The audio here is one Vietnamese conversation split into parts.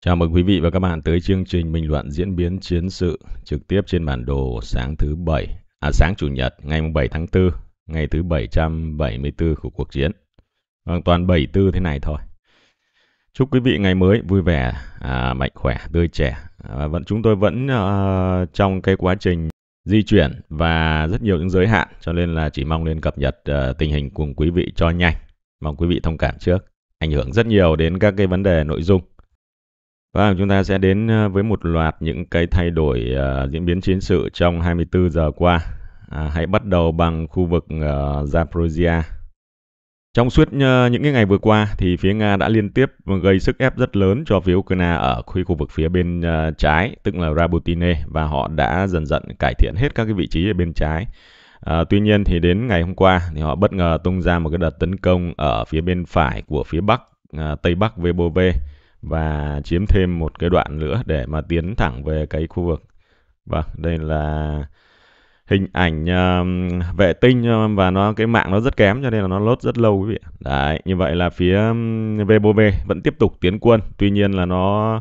Chào mừng quý vị và các bạn tới chương trình bình luận diễn biến chiến sự trực tiếp trên bản đồ sáng thứ bảy, à sáng chủ nhật ngày 7 tháng 4, ngày thứ 774 của cuộc chiến. hoàn vâng, toàn 74 thế này thôi. Chúc quý vị ngày mới vui vẻ, à, mạnh khỏe, tươi trẻ. À, vẫn chúng tôi vẫn à, trong cái quá trình di chuyển và rất nhiều những giới hạn cho nên là chỉ mong lên cập nhật à, tình hình cùng quý vị cho nhanh. Mong quý vị thông cảm trước, ảnh hưởng rất nhiều đến các cái vấn đề nội dung Vâng, chúng ta sẽ đến ờ, với một loạt những cái thay đổi uh, diễn biến chiến sự trong 24 giờ qua. À, hãy bắt đầu bằng khu vực uh, ờ, Zaporozhia. Trong suốt uh, những cái ngày vừa qua thì phía Nga đã liên tiếp gây sức ép rất lớn cho phía Ukraine ở khu, khu vực phía bên uh, trái, tức là Rabutine và họ đã dần dần cải thiện hết các cái vị trí ở bên trái. À, tuy nhiên thì đến ngày hôm qua thì họ bất ngờ tung ra một cái đợt tấn công ở phía bên phải của phía bắc, à, tây bắc Vebove và chiếm thêm một cái đoạn nữa để mà tiến thẳng về cái khu vực. Vâng, đây là hình ảnh uh, vệ tinh um, và nó cái mạng nó rất kém cho nên là nó lốt rất lâu quý vị. Đấy, như vậy là phía um, VBOV vẫn tiếp tục tiến quân, tuy nhiên là nó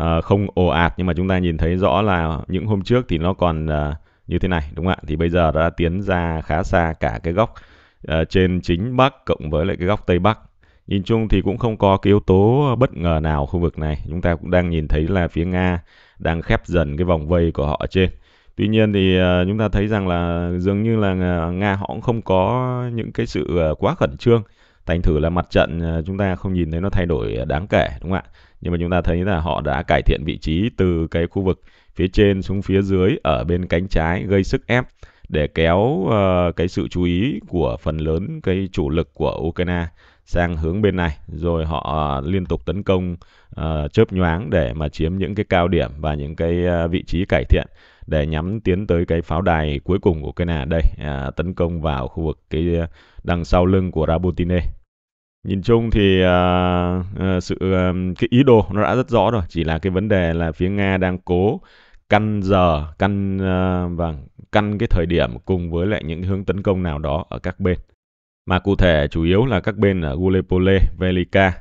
uh, không ồ ạt nhưng mà chúng ta nhìn thấy rõ là những hôm trước thì nó còn uh, như thế này đúng không ạ? Thì bây giờ đã tiến ra khá xa cả cái góc uh, trên chính bắc cộng với lại cái góc tây bắc Nhìn chung thì cũng không có cái yếu tố ờ, bất ngờ nào khu vực này. Chúng ta cũng đang nhìn thấy là phía Nga đang khép dần cái vòng vây của họ ở trên. Tuy nhiên thì ờ, chúng ta thấy rằng là dường như là ờ, Nga họ cũng không có những cái sự quá khẩn trương. Thành thử là mặt trận chúng ta không nhìn thấy nó thay đổi đáng kể đúng không ạ? Nhưng mà chúng ta thấy là họ đã cải thiện vị trí từ cái khu vực phía trên xuống phía dưới ở bên cánh trái gây sức ép để kéo cái sự chú ý của phần lớn cái chủ lực của Ukraine sang hướng bên này rồi họ à, liên tục tấn công uh, chớp nhoáng để mà chiếm những cái cao điểm và những cái uh, vị trí cải thiện để nhắm tiến tới cái pháo đài cuối cùng của Ukraine đây uh, tấn công vào khu vực cái đằng sau lưng của Rabotine nhìn chung thì uh, uh, sự uh, cái ý đồ nó đã rất rõ rồi chỉ là cái vấn đề là phía nga đang cố căn giờ căn uh, vâng căn cái thời điểm cùng với lại những hướng tấn công nào đó ở các bên mà cụ thể chủ yếu là các bên ở Gulepole, Velika.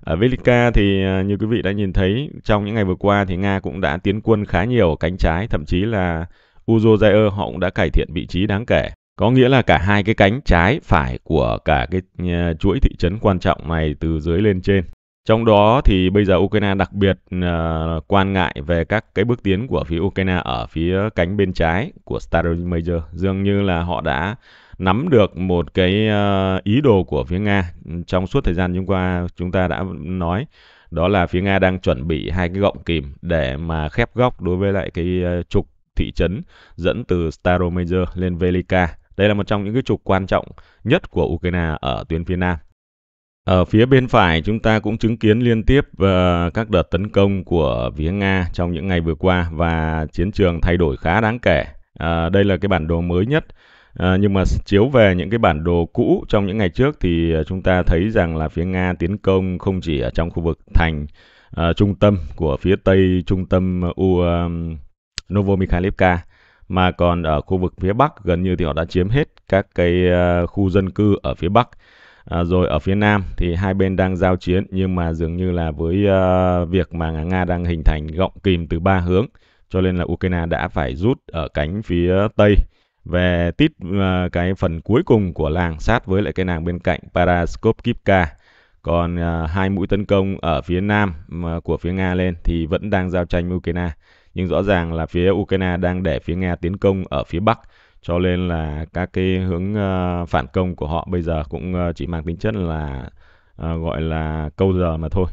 Ở Velika thì à, như quý vị đã nhìn thấy trong những ngày vừa qua thì Nga cũng đã tiến quân khá nhiều ở cánh trái, thậm chí là Uzozair họ cũng đã cải thiện vị trí đáng kể. Có nghĩa là cả hai cái cánh trái phải của cả cái à, chuỗi thị trấn quan trọng này từ dưới lên trên. Trong đó thì bây giờ Ukraine đặc biệt à, quan ngại về các cái bước tiến của phía Ukraine ở phía cánh bên trái của Staromajor. Dường như là họ đã nắm được một cái ờ, ý đồ của phía Nga trong suốt thời gian chúng qua chúng ta đã nói đó là phía Nga đang chuẩn bị hai cái gọng kìm để mà khép góc đối với lại cái ờ, trục thị trấn dẫn từ Staromajor lên Velika. Đây là một trong những cái trục quan trọng nhất của Ukraine ở tuyến phía Nam. Ở phía bên phải chúng ta cũng chứng kiến liên tiếp ờ, các đợt tấn công của phía Nga trong những ngày vừa qua và chiến trường thay đổi khá đáng kể. đây là cái bản đồ mới nhất Ờ, nhưng mà chiếu về những cái bản đồ cũ trong những ngày trước thì ờ, chúng ta thấy rằng là phía Nga tiến công không chỉ ở trong khu vực thành uh, trung tâm của phía tây trung tâm U uh, Novomikhailivka mà còn ở khu vực phía bắc gần như thì họ đã chiếm hết các cái uh, khu dân cư ở phía bắc. À, rồi ở phía Nam thì hai bên đang giao chiến nhưng mà dường như là với uh, việc mà Nga đang hình thành gọng kìm từ ba hướng cho nên là Ukraine đã phải rút ở cánh phía Tây về tít uh, cái phần cuối cùng của làng sát với lại cái nàng bên cạnh Paraskopivka. Còn uh, hai mũi tấn công ở phía nam uh, của phía Nga lên thì vẫn đang giao tranh với Ukraine. Nhưng rõ ràng là phía Ukraine đang để phía Nga tiến công ở phía bắc cho nên là các cái hướng uh, phản công của họ bây giờ cũng uh, chỉ mang tính chất là uh, gọi là câu giờ mà thôi.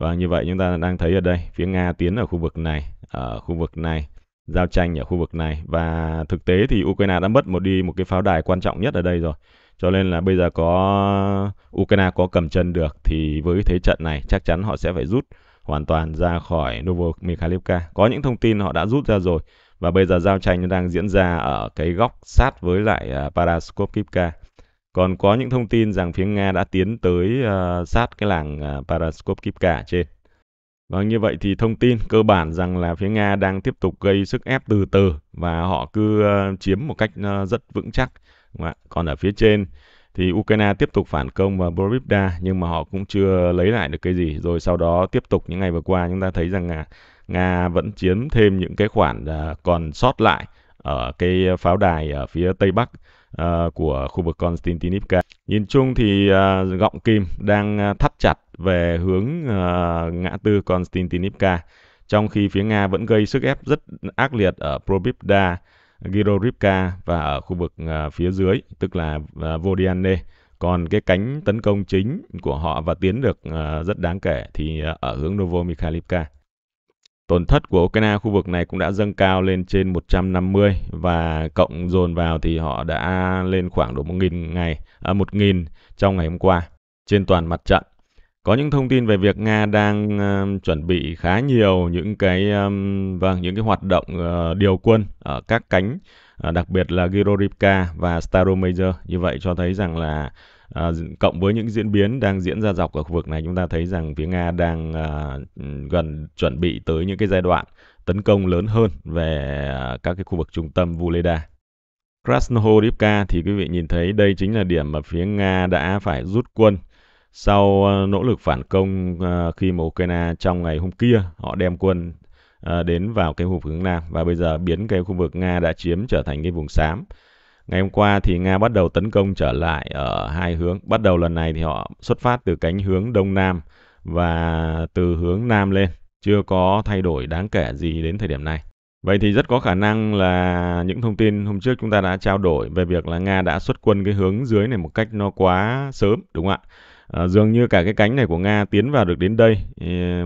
Và như vậy chúng ta đang thấy ở đây, phía Nga tiến ở khu vực này, ở khu vực này giao tranh ở khu vực này và thực tế thì Ukraine đã mất một đi một cái pháo đài quan trọng nhất ở đây rồi. Cho nên là bây giờ có Ukraine có cầm chân được thì với thế trận này chắc chắn họ sẽ phải rút hoàn toàn ra khỏi Novomikhailivka. Có những thông tin họ đã rút ra rồi và bây giờ giao tranh đang diễn ra ở cái góc sát với lại à, Paraskopivka. Còn có những thông tin rằng phía Nga đã tiến tới uh, sát cái làng uh, à, Paraskopivka trên. Vâng, như vậy thì thông tin cơ bản rằng là phía Nga đang tiếp tục gây sức ép từ từ và họ cứ ờ, chiếm một cách ờ, rất vững chắc. Còn ở phía trên thì Ukraine tiếp tục phản công vào Borivda nhưng mà họ cũng chưa lấy lại được cái gì. Rồi sau đó tiếp tục những ngày vừa qua chúng ta thấy rằng là Nga vẫn chiếm thêm những cái khoản ờ, còn sót lại ở cái pháo đài ở phía tây bắc của khu vực Konstantinivka. Nhìn chung thì gọng kìm đang thắt chặt về hướng uh, ngã tư Konstantinivka, trong khi phía Nga vẫn gây sức ép rất ác liệt ở Probibda, Girovka và ở khu vực uh, phía dưới, tức là uh, Vodiane. Còn cái cánh tấn công chính của họ và tiến được uh, rất đáng kể thì uh, ở hướng Novomikhailivka. Tổn thất của Ukraine khu vực này cũng đã dâng cao lên trên 150 và cộng dồn vào thì họ đã lên khoảng độ 1.000 ngày, à, 1.000 trong ngày hôm qua trên toàn mặt trận có những thông tin về việc Nga đang uh, chuẩn bị khá nhiều những cái um, vâng những cái hoạt động uh, điều quân ở các cánh uh, đặc biệt là Girorivka và Staromajor như vậy cho thấy rằng là À, cộng với những diễn biến đang diễn ra dọc ở khu vực này chúng ta thấy rằng phía Nga đang à, gần chuẩn bị tới những cái giai đoạn tấn công lớn hơn về uh, các cái khu vực trung tâm Vuleda. Krasnohorivka thì quý vị nhìn thấy đây chính là điểm mà phía Nga đã phải rút quân sau ờ, nỗ lực phản công ờ, khi mà Ukraine trong ngày hôm kia họ đem quân ờ, đến vào cái khu vực hướng Nam và bây giờ biến cái khu vực Nga đã chiếm trở thành cái vùng xám. Ngày hôm qua thì Nga bắt đầu tấn công trở lại ở hai hướng. Bắt đầu lần này thì họ xuất phát từ cánh hướng Đông Nam và từ hướng Nam lên. Chưa có thay đổi đáng kể gì đến thời điểm này. Vậy thì rất có khả năng là những thông tin hôm trước chúng ta đã trao đổi về việc là Nga đã xuất quân cái hướng dưới này một cách nó quá sớm, đúng không ạ? à, dường như cả cái cánh này của Nga tiến vào được đến đây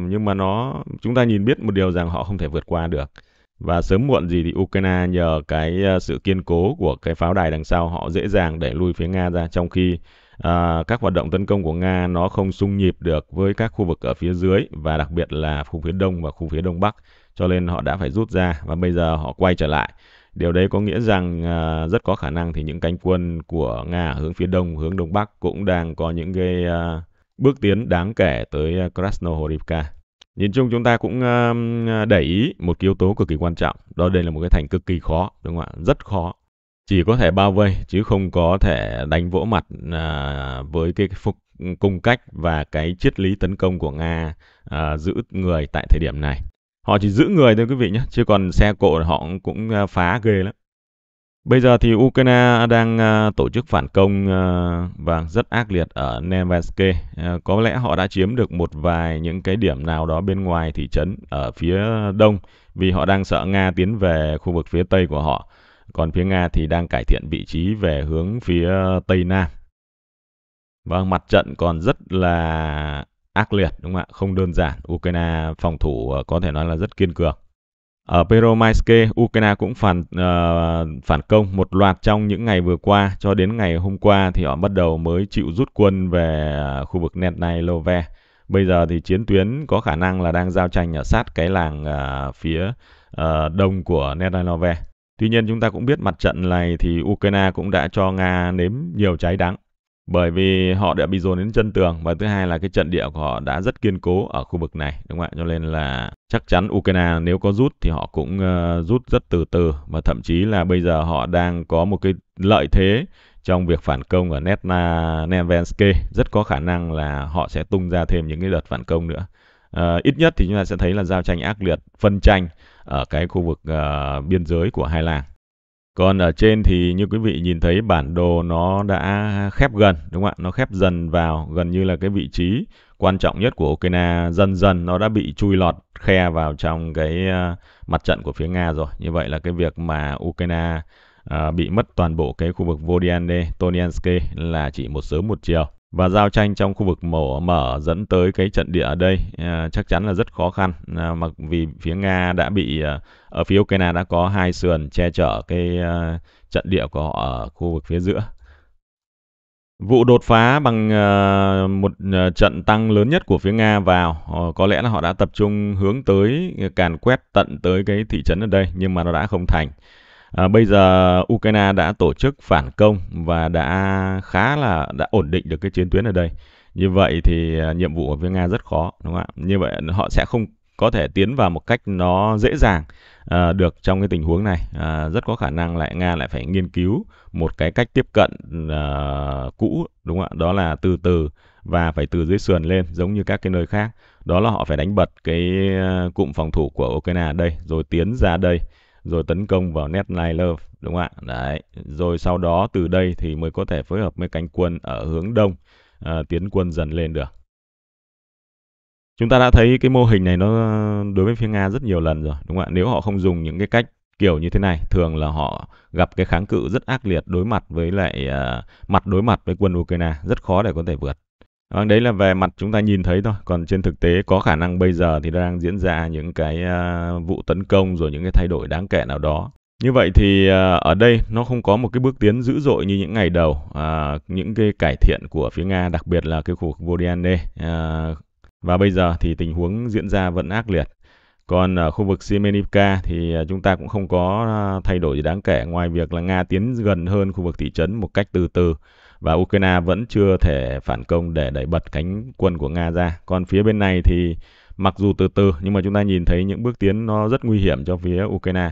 nhưng mà nó chúng ta nhìn biết một điều rằng họ không thể vượt qua được và sớm muộn gì thì Ukraine nhờ cái ờ, sự kiên cố của cái pháo đài đằng sau họ dễ dàng để lui phía Nga ra trong khi à, các hoạt động tấn công của Nga nó không xung nhịp được với các khu vực ở phía dưới và đặc biệt là khu phía đông và khu phía đông bắc cho nên họ đã phải rút ra và bây giờ họ quay trở lại Điều đấy có nghĩa rằng à, rất có khả năng thì những cánh quân của Nga hướng phía đông, hướng đông bắc cũng đang có những cái à, bước tiến đáng kể tới à, Krasnohorivka. Nhìn chung chúng ta cũng à, à để ý một yếu tố cực kỳ quan trọng, đó đây là một cái thành cực kỳ khó, đúng không ạ? Rất khó. Chỉ có thể bao vây chứ không có thể đánh vỗ mặt à, với cái phục cung cách và cái triết lý tấn công của Nga à, giữ người tại thời điểm này Họ chỉ giữ người thôi quý vị nhé, chứ còn xe cộ họ cũng à, phá ghê lắm. Bây giờ thì Ukraine đang à, tổ chức phản công à, và rất ác liệt ở Nevsky. có lẽ họ đã chiếm được một vài những cái điểm nào đó bên ngoài thị trấn ở phía đông vì họ đang sợ Nga tiến về khu vực phía tây của họ. Còn phía Nga thì đang cải thiện vị trí về hướng phía tây nam. và vâng, mặt trận còn rất là ác liệt đúng không ạ? Không đơn giản. Ukraine phòng thủ ờ, có thể nói là rất kiên cường. Ở Peromaiske, Ukraine cũng phản uh, phản công một loạt trong những ngày vừa qua cho đến ngày hôm qua thì họ bắt đầu mới chịu rút quân về ờ, khu vực Nednailove. Bây giờ thì chiến tuyến có khả năng là đang giao tranh ở sát cái làng uh, phía uh, đông của Nednailove. Tuy nhiên chúng ta cũng biết mặt trận này thì Ukraine cũng đã cho Nga nếm nhiều trái đắng bởi vì họ đã bị dồn đến chân tường và thứ hai là cái trận địa của họ đã rất kiên cố ở khu vực này đúng không ạ cho nên là chắc chắn Ukraine nếu có rút thì họ cũng uh, rút rất từ từ và thậm chí là bây giờ họ đang có một cái lợi thế trong việc phản công ở Netna Nevensky rất có khả năng là họ sẽ tung ra thêm những cái đợt phản công nữa uh, ít nhất thì chúng ta sẽ thấy là giao tranh ác liệt phân tranh ở cái khu vực uh, biên giới của hai làng còn ở trên thì như quý vị nhìn thấy bản đồ nó đã khép gần, đúng không ạ? Nó khép dần vào gần như là cái vị trí quan trọng nhất của Ukraine dần dần nó đã bị chui lọt khe vào trong cái à, mặt trận của phía Nga rồi. Như vậy là cái việc mà Ukraine à, bị mất toàn bộ cái khu vực Vodiane, Tonianske là chỉ một sớm một chiều và giao tranh trong khu vực mổ mở dẫn tới cái trận địa ở đây à, chắc chắn là rất khó khăn à, mặc vì phía nga đã bị à, ở phía ukraine đã có hai sườn che chở cái à, trận địa của họ ở khu vực phía giữa vụ đột phá bằng à, một à, trận tăng lớn nhất của phía nga vào à, có lẽ là họ đã tập trung hướng tới à, càn quét tận tới cái thị trấn ở đây nhưng mà nó đã không thành À, bây giờ Ukraine đã tổ chức phản công và đã khá là đã ổn định được cái chiến tuyến ở đây. Như vậy thì à, nhiệm vụ của phía Nga rất khó, đúng không ạ? Như vậy họ sẽ không có thể tiến vào một cách nó dễ dàng à, được trong cái tình huống này. À, rất có khả năng lại Nga lại phải nghiên cứu một cái cách tiếp cận à, cũ, đúng không ạ? Đó là từ từ và phải từ dưới sườn lên giống như các cái nơi khác. Đó là họ phải đánh bật cái à, cụm phòng thủ của Ukraine ở đây rồi tiến ra đây rồi tấn công vào Netliner đúng không ạ? Đấy, rồi sau đó từ đây thì mới có thể phối hợp với cánh quân ở hướng đông à, tiến quân dần lên được. Chúng ta đã thấy cái mô hình này nó ờ, đối với phía Nga rất nhiều lần rồi, đúng không ạ? Nếu họ không dùng những cái cách kiểu như thế này, thường là họ gặp cái kháng cự rất ác liệt đối mặt với lại à, mặt đối mặt với quân Ukraine, rất khó để có thể vượt. Vâng, đấy là về mặt chúng ta nhìn thấy thôi. Còn trên thực tế có khả năng bây giờ thì đang diễn ra những cái à, vụ tấn công rồi những cái thay đổi đáng kể nào đó. Như vậy thì à, ở đây nó không có một cái bước tiến dữ dội như những ngày đầu. Uh, những cái cải thiện của phía Nga, đặc biệt là cái khu vực Vodiane. Uh, và bây giờ thì tình huống diễn ra vẫn ác liệt. Còn ở khu vực Simenivka thì chúng ta cũng không có thay đổi gì đáng kể ngoài việc là Nga tiến gần hơn khu vực thị trấn một cách từ từ và Ukraine vẫn chưa thể phản công để đẩy bật cánh quân của Nga ra. Còn phía bên này thì mặc dù từ từ nhưng mà chúng ta nhìn thấy những bước tiến nó rất nguy hiểm cho phía Ukraine.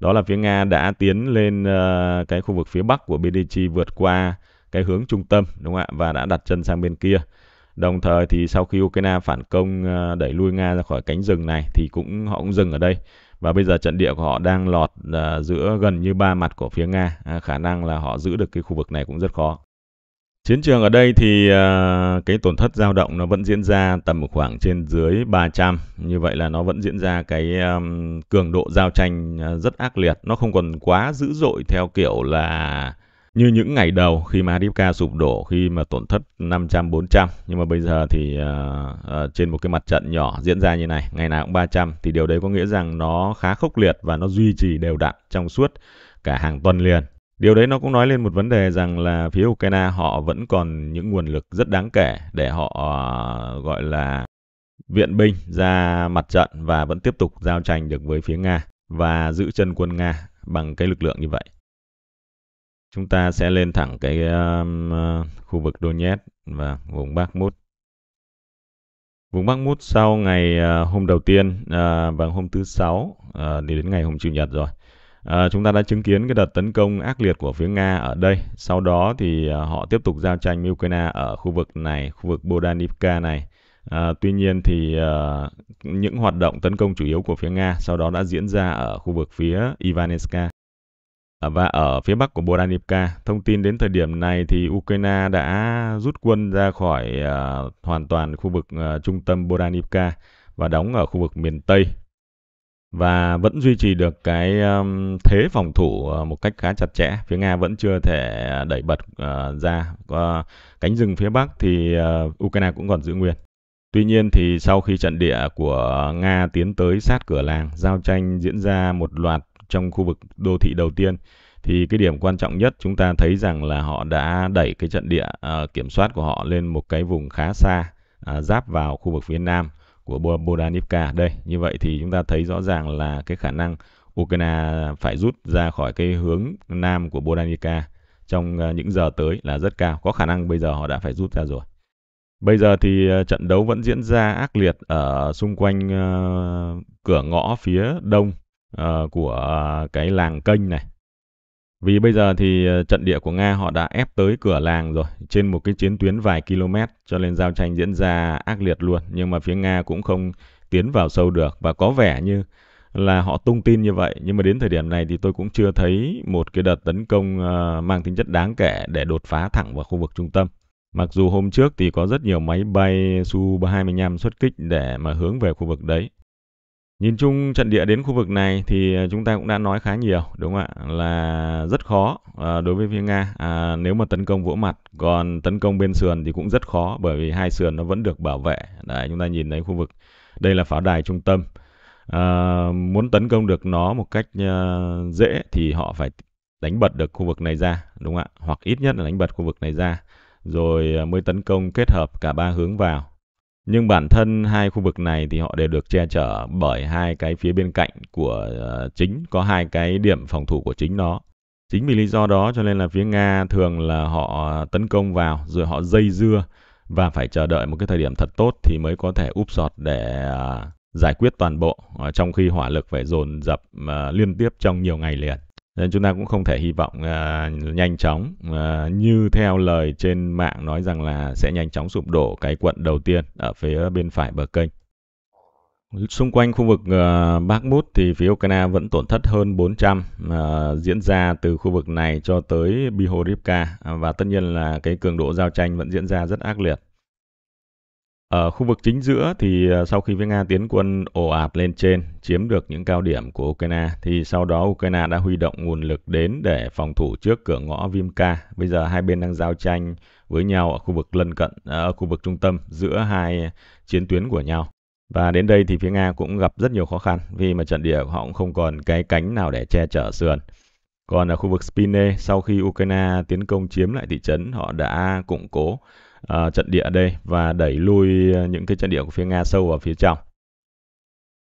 Đó là phía Nga đã tiến lên uh, cái khu vực phía bắc của Bidichi vượt qua cái hướng trung tâm đúng không ạ và đã đặt chân sang bên kia. Đồng thời thì sau khi Ukraine phản công uh, đẩy lui Nga ra khỏi cánh rừng này thì cũng họ cũng dừng ở đây và bây giờ trận địa của họ đang lọt uh, giữa gần như ba mặt của phía Nga, à, khả năng là họ giữ được cái khu vực này cũng rất khó. Chiến trường ở đây thì à, cái tổn thất dao động nó vẫn diễn ra tầm khoảng trên dưới 300, như vậy là nó vẫn diễn ra cái cường độ giao tranh à, rất ác liệt, nó không còn quá dữ dội theo kiểu là như những ngày đầu khi mà Hadipka sụp đổ khi mà tổn thất 500 400 nhưng mà bây giờ thì à, trên một cái mặt trận nhỏ diễn ra như này, ngày nào cũng 300 thì điều đấy có nghĩa rằng nó khá khốc liệt và nó duy trì đều đặn trong suốt cả hàng tuần liền Điều đấy nó cũng nói lên một vấn đề rằng là phía Ukraine họ vẫn còn những nguồn lực rất đáng kể để họ ờ, gọi là viện binh ra mặt trận và vẫn tiếp tục giao tranh được với phía Nga và giữ chân quân Nga bằng cái lực lượng như vậy. Chúng ta sẽ lên thẳng cái um, khu vực Donetsk và vùng Bakhmut. Vùng Bakhmut sau ngày uh, hôm đầu tiên uh, và hôm thứ sáu uh, đi đến ngày hôm chủ nhật rồi À, chúng ta đã chứng kiến cái đợt tấn công ác liệt của phía Nga ở đây. Sau đó thì à, họ tiếp tục giao tranh với Ukraine ở khu vực này, khu vực Bodanivka này. À, tuy nhiên thì à, những hoạt động tấn công chủ yếu của phía Nga sau đó đã diễn ra ở khu vực phía Ivanevska à, và ở phía bắc của Bodanivka. Thông tin đến thời điểm này thì Ukraine đã rút quân ra khỏi uh, hoàn toàn khu vực uh, trung tâm Bodanivka và đóng ở khu vực miền Tây và vẫn duy trì được cái um, thế phòng thủ ờ, một cách khá chặt chẽ. Phía Nga vẫn chưa thể ờ, đẩy bật ờ, ra cánh rừng phía Bắc thì Ukraine cũng còn giữ nguyên. Tuy nhiên thì sau khi trận địa của Nga tiến tới sát cửa làng, giao tranh diễn ra một loạt trong khu vực đô thị đầu tiên thì cái điểm quan trọng nhất chúng ta thấy rằng là họ đã đẩy cái trận địa kiểm soát của họ lên một cái vùng khá xa giáp vào khu vực phía Nam của Bodanivka. Đây, như vậy thì chúng ta thấy rõ ràng là cái khả năng Ukraine phải rút ra khỏi cái hướng nam của Bodanivka trong ờ, những giờ tới là rất cao. Có khả năng bây giờ họ đã phải rút ra rồi. Bây giờ thì ờ, trận đấu vẫn diễn ra ác liệt ở xung quanh ờ, cửa ngõ phía đông của cái làng kênh này vì bây giờ thì ờ, trận địa của Nga họ đã ép tới cửa làng rồi, trên một cái chiến tuyến vài km cho nên giao tranh diễn ra ác liệt luôn, nhưng mà phía Nga cũng không tiến vào sâu được và có vẻ như là họ tung tin như vậy nhưng mà đến thời điểm này thì tôi cũng chưa thấy một cái đợt tấn công ờ, mang tính chất đáng kể để đột phá thẳng vào khu vực trung tâm. Mặc dù hôm trước thì có rất nhiều máy bay su 25 xuất kích để mà hướng về khu vực đấy, Nhìn chung trận địa đến khu vực này thì ờ, chúng ta cũng đã nói khá nhiều đúng không ạ? Là rất khó ờ, đối với phía Nga à, nếu mà tấn công vỗ mặt, còn tấn công bên sườn thì cũng rất khó bởi vì hai sườn nó vẫn được bảo vệ. Đấy chúng ta nhìn thấy khu vực đây là pháo đài trung tâm. À, muốn tấn công được nó một cách dễ thì họ phải đánh bật được khu vực này ra đúng không ạ? Hoặc ít nhất là đánh bật khu vực này ra rồi mới tấn công kết hợp cả ba hướng vào nhưng bản thân hai khu vực này thì họ đều được che chở bởi hai cái phía bên cạnh của ờ, chính có hai cái điểm phòng thủ của chính nó chính vì lý do đó cho nên là phía nga thường là họ tấn công vào rồi họ dây dưa và phải chờ đợi một cái thời điểm thật tốt thì mới có thể úp sọt để ờ, giải quyết toàn bộ ờ, trong khi hỏa lực phải dồn dập liên tiếp trong nhiều ngày liền nên chúng ta cũng không thể hy vọng à, nhanh chóng à, như theo lời trên mạng nói rằng là sẽ nhanh chóng sụp đổ cái quận đầu tiên ở phía bên phải bờ kênh. Xung quanh khu vực uh, à, Bakhmut thì phía Ukraine vẫn tổn thất hơn 400 uh, à, diễn ra từ khu vực này cho tới Bihorivka và tất nhiên là cái cường độ giao tranh vẫn diễn ra rất ác liệt. Ở ờ, khu vực chính giữa thì ờ, sau khi với Nga tiến quân ồ ạt lên trên, chiếm được những cao điểm của Ukraine, thì sau đó Ukraine đã huy động nguồn lực đến để phòng thủ trước cửa ngõ Vimka. Bây giờ hai bên đang giao tranh với nhau ở khu vực lân cận, ờ, ở khu vực trung tâm giữa hai chiến tuyến của nhau. Và đến đây thì phía Nga cũng gặp rất nhiều khó khăn vì mà trận địa của họ cũng không còn cái cánh nào để che chở sườn. Còn ở khu vực Spine, sau khi Ukraine tiến công chiếm lại thị trấn, họ đã củng cố uh, trận địa đây và đẩy lui ờ, những cái trận địa của phía Nga sâu vào phía trong.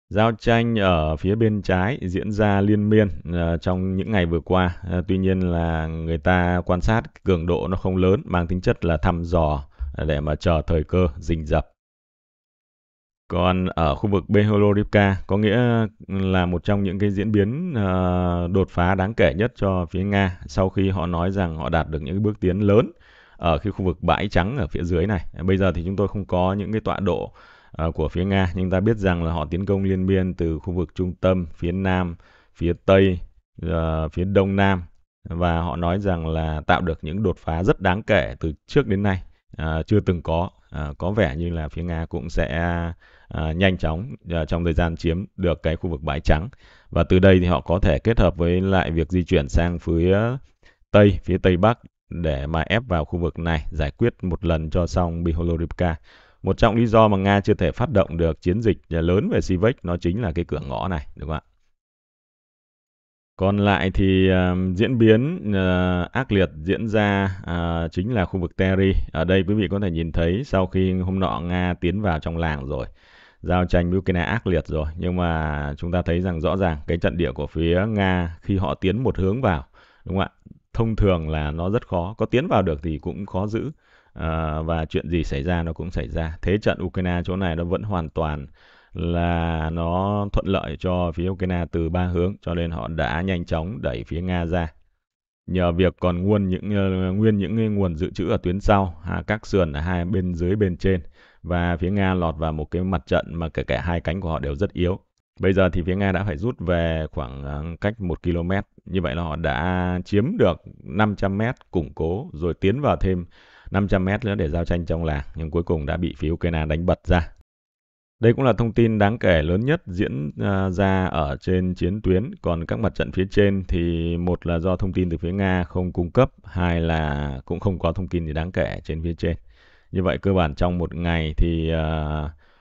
Giao tranh ở phía bên trái diễn ra liên miên uh, trong những ngày vừa qua. Uh, tuy nhiên là người ta quan sát cường độ nó không lớn, mang tính chất là thăm dò để mà chờ thời cơ rình rập. Còn ở khu vực Beholorivka có nghĩa là một trong những cái diễn biến uh, đột phá đáng kể nhất cho phía Nga sau khi họ nói rằng họ đạt được những bước tiến lớn ở cái khu vực bãi trắng ở phía dưới này. Bây giờ thì chúng tôi không có những cái tọa độ uh, của phía Nga nhưng ta biết rằng là họ tiến công liên biên từ khu vực trung tâm phía nam, phía tây, uh, phía đông nam và họ nói rằng là tạo được những đột phá rất đáng kể từ trước đến nay uh, chưa từng có. Uh, có vẻ như là phía Nga cũng sẽ à, nhanh chóng à, trong thời gian chiếm được cái khu vực bãi trắng và từ đây thì họ có thể kết hợp với lại việc di chuyển sang phía tây phía tây bắc để mà ép vào khu vực này giải quyết một lần cho xong Biholorivka. Một trong lý do mà Nga chưa thể phát động được chiến dịch lớn về Sivac nó chính là cái cửa ngõ này, đúng không ạ? Còn lại thì uh, diễn biến uh, ác liệt diễn ra uh, chính là khu vực Terry. Ở đây quý vị có thể nhìn thấy sau khi hôm nọ Nga tiến vào trong làng rồi, giao tranh với Ukraine ác liệt rồi. Nhưng mà chúng ta thấy rằng rõ ràng cái trận địa của phía Nga khi họ tiến một hướng vào, đúng không ạ? thông thường là nó rất khó có tiến vào được thì cũng khó giữ à, và chuyện gì xảy ra nó cũng xảy ra thế trận ukraine chỗ này nó vẫn hoàn toàn là nó thuận lợi cho phía ukraine từ ba hướng cho nên họ đã nhanh chóng đẩy phía nga ra nhờ việc còn nguồn những ờ, nguyên những nguồn dự trữ ở tuyến sau à, các sườn ở hai bên dưới bên trên và phía nga lọt vào một cái mặt trận mà kể cả hai cánh của họ đều rất yếu Bây giờ thì phía Nga đã phải rút về khoảng à, cách 1 km. Như vậy là họ đã chiếm được 500 m củng cố rồi tiến vào thêm 500 m nữa để giao tranh trong làng. Nhưng cuối cùng đã bị phía Ukraine đánh bật ra. Đây cũng là thông tin đáng kể lớn nhất diễn à, ra ở trên chiến tuyến. Còn các mặt trận phía trên thì một là do thông tin từ phía Nga không cung cấp, hai là cũng không có thông tin gì đáng kể trên phía trên. Như vậy cơ bản trong một ngày thì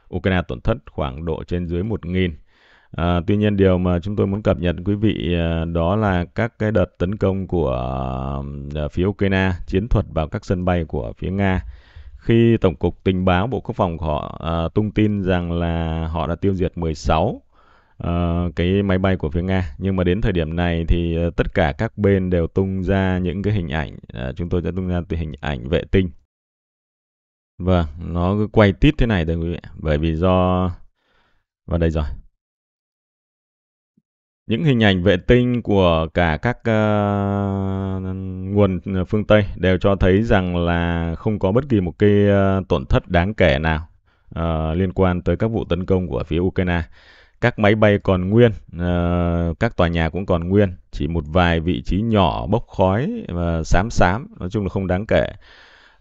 uh, Ukraine tổn thất khoảng độ trên dưới 1.000 À, tuy nhiên điều mà chúng tôi muốn cập nhật quý vị à, đó là các cái đợt tấn công của à, phía Ukraine, chiến thuật vào các sân bay của phía Nga khi Tổng cục Tình báo Bộ Quốc phòng của họ à, tung tin rằng là họ đã tiêu diệt 16 à, cái máy bay của phía Nga. Nhưng mà đến thời điểm này thì à, tất cả các bên đều tung ra những cái hình ảnh, à, chúng tôi đã tung ra từ hình ảnh vệ tinh. Vâng, nó cứ quay tít thế này thôi quý vị, bởi vì do... Và vâng, đây rồi những hình ảnh vệ tinh của cả các uh, nguồn ờ, phương Tây đều cho thấy rằng là không có bất kỳ một cái uh, tổn thất đáng kể nào uh, liên quan tới các vụ tấn công của phía Ukraine. Các máy bay còn nguyên, uh, các tòa nhà cũng còn nguyên, chỉ một vài vị trí nhỏ bốc khói và xám xám, nói chung là không đáng kể.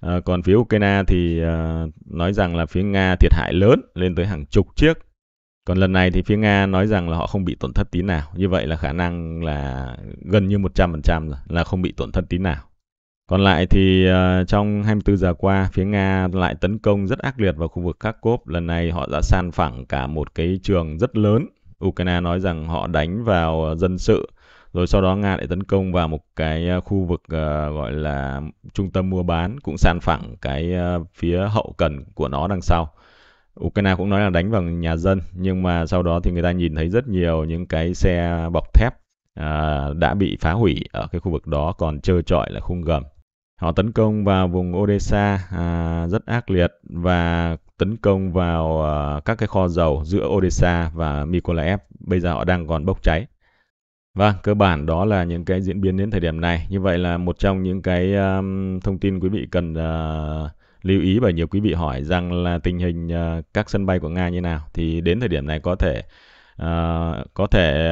Uh, còn phía Ukraine thì uh, nói rằng là phía Nga thiệt hại lớn lên tới hàng chục chiếc còn lần này thì phía Nga nói rằng là họ không bị tổn thất tí nào. Như vậy là khả năng là gần như 100% rồi, là không bị tổn thất tí nào. Còn lại thì uh, trong 24 giờ qua, phía Nga lại tấn công rất ác liệt vào khu vực Kharkov. Lần này họ đã san phẳng cả một cái trường rất lớn. Ukraine nói rằng họ đánh vào ờ, dân sự, rồi sau đó Nga lại tấn công vào một cái ờ, khu vực uh, gọi là trung tâm mua bán, cũng san phẳng cái uh, phía hậu cần của nó đằng sau Ukraine cũng nói là đánh vào nhà dân nhưng mà sau đó thì người ta nhìn thấy rất nhiều những cái xe bọc thép à, đã bị phá hủy ở cái khu vực đó còn trơ trọi là khung gầm. Họ tấn công vào vùng Odessa à, rất ác liệt và tấn công vào à, các cái kho dầu giữa Odessa và Mykolaiv. Bây giờ họ đang còn bốc cháy. Vâng, cơ bản đó là những cái diễn biến đến thời điểm này. Như vậy là một trong những cái um, thông tin quý vị cần uh, lưu ý bởi nhiều quý vị hỏi rằng là tình hình uh, các sân bay của Nga như nào thì đến thời điểm này có thể uh, có thể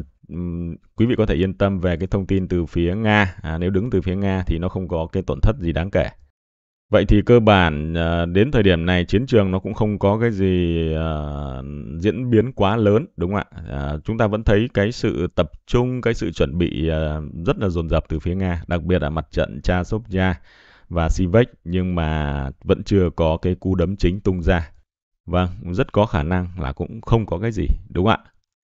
uh, quý vị có thể yên tâm về cái thông tin từ phía Nga à, nếu đứng từ phía Nga thì nó không có cái tổn thất gì đáng kể vậy thì cơ bản đến thời điểm này chiến trường nó cũng không có cái gì uh, diễn biến quá lớn đúng không ạ uh, chúng ta vẫn thấy cái sự tập trung cái sự chuẩn bị uh, rất là dồn dập từ phía Nga đặc biệt là mặt trận Chasovia và Sivek nhưng mà vẫn chưa có cái cú đấm chính tung ra. Vâng, rất có khả năng là cũng không có cái gì, đúng ạ?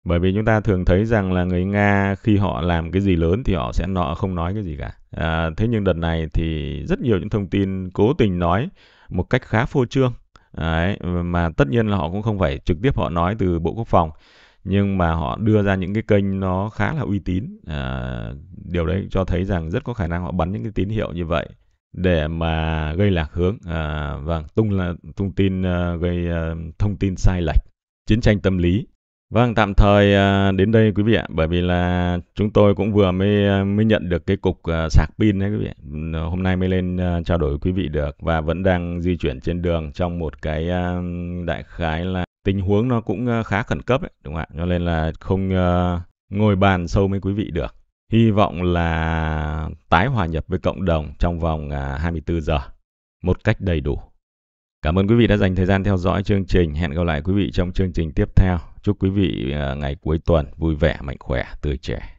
Bởi vì chúng ta thường thấy rằng là người Nga khi họ làm cái gì lớn thì họ sẽ nọ không nói cái gì cả. À, thế nhưng đợt này thì rất nhiều những thông tin cố tình nói một cách khá phô trương. Đấy, mà tất nhiên là họ cũng không phải trực tiếp họ nói từ Bộ Quốc phòng nhưng mà họ đưa ra những cái kênh nó khá là uy tín à, điều đấy cho thấy rằng rất có khả năng họ bắn những cái tín hiệu như vậy để mà gây lạc hướng à, vâng tung là thông tin uh, gây uh, thông tin sai lệch chiến tranh tâm lý vâng tạm thời uh, đến đây quý vị ạ bởi vì là chúng tôi cũng vừa mới mới nhận được cái cục uh, sạc pin đấy quý vị hôm nay mới lên uh, trao đổi với quý vị được và vẫn đang di chuyển trên đường trong một cái uh, đại khái là tình huống nó cũng uh, khá khẩn cấp ấy, đúng không ạ cho nên là không uh, ngồi bàn sâu với quý vị được hy vọng là tái hòa nhập với cộng đồng trong vòng 24 à, giờ một cách đầy đủ. Cảm ơn quý vị đã dành thời gian theo dõi chương trình. Hẹn gặp lại quý vị trong chương trình tiếp theo. Chúc quý vị à, ngày cuối tuần vui vẻ, mạnh khỏe, tươi trẻ.